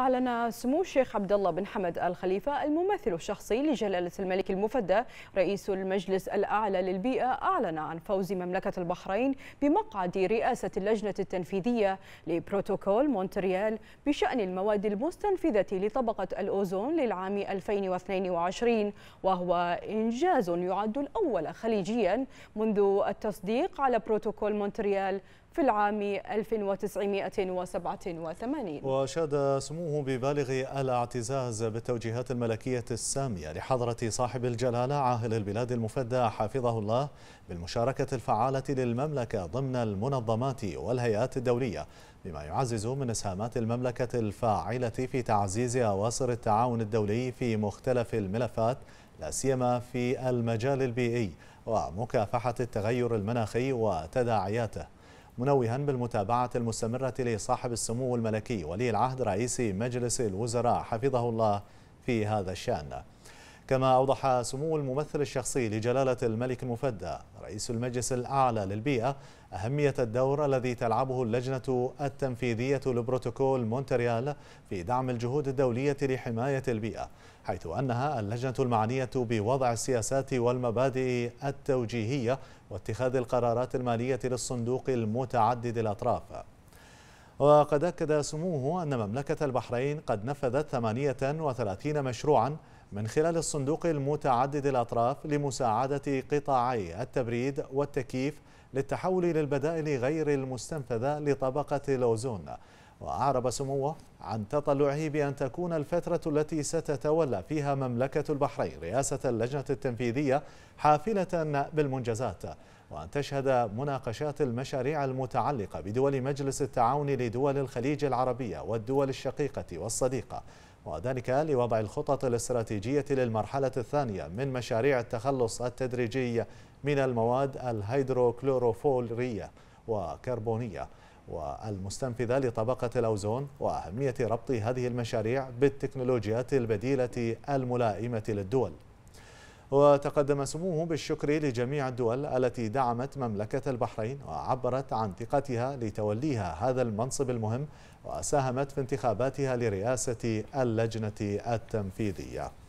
أعلن سمو الشيخ عبد الله بن حمد الخليفة الممثل الشخصي لجلالة الملك المفدى رئيس المجلس الأعلى للبيئة أعلن عن فوز مملكة البحرين بمقعد رئاسة اللجنة التنفيذية لبروتوكول مونتريال بشأن المواد المستنفذة لطبقة الأوزون للعام 2022 وهو إنجاز يعد الأول خليجيا منذ التصديق على بروتوكول مونتريال في العام 1987 وشاد سموه ببالغ الاعتزاز بالتوجيهات الملكية السامية لحضرة صاحب الجلالة عاهل البلاد المفدى حفظه الله بالمشاركة الفعالة للمملكة ضمن المنظمات والهيئات الدولية بما يعزز من إسهامات المملكة الفاعلة في تعزيز أواصر التعاون الدولي في مختلف الملفات لا سيما في المجال البيئي ومكافحة التغير المناخي وتداعياته منوها بالمتابعة المستمرة لصاحب السمو الملكي ولي العهد رئيس مجلس الوزراء حفظه الله في هذا الشأن كما أوضح سمو الممثل الشخصي لجلالة الملك المفدى رئيس المجلس الأعلى للبيئة أهمية الدور الذي تلعبه اللجنة التنفيذية لبروتوكول مونتريال في دعم الجهود الدولية لحماية البيئة حيث أنها اللجنة المعنية بوضع السياسات والمبادئ التوجيهية واتخاذ القرارات المالية للصندوق المتعدد الأطراف وقد أكد سموه أن مملكة البحرين قد نفذت 38 مشروعاً من خلال الصندوق المتعدد الأطراف لمساعدة قطاعي التبريد والتكييف للتحول للبدائل غير المستنفذة لطبقة الأوزون وأعرب سموه عن تطلعه بأن تكون الفترة التي ستتولى فيها مملكة البحرين رئاسة اللجنة التنفيذية حافلة بالمنجزات وأن تشهد مناقشات المشاريع المتعلقة بدول مجلس التعاون لدول الخليج العربية والدول الشقيقة والصديقة وذلك لوضع الخطط الاستراتيجية للمرحلة الثانية من مشاريع التخلص التدريجي من المواد الهيدروكلوروفولرية وكربونية والمستنفذة لطبقة الأوزون وأهمية ربط هذه المشاريع بالتكنولوجيات البديلة الملائمة للدول وتقدم سموه بالشكر لجميع الدول التي دعمت مملكة البحرين وعبرت عن ثقتها لتوليها هذا المنصب المهم وساهمت في انتخاباتها لرئاسة اللجنة التنفيذية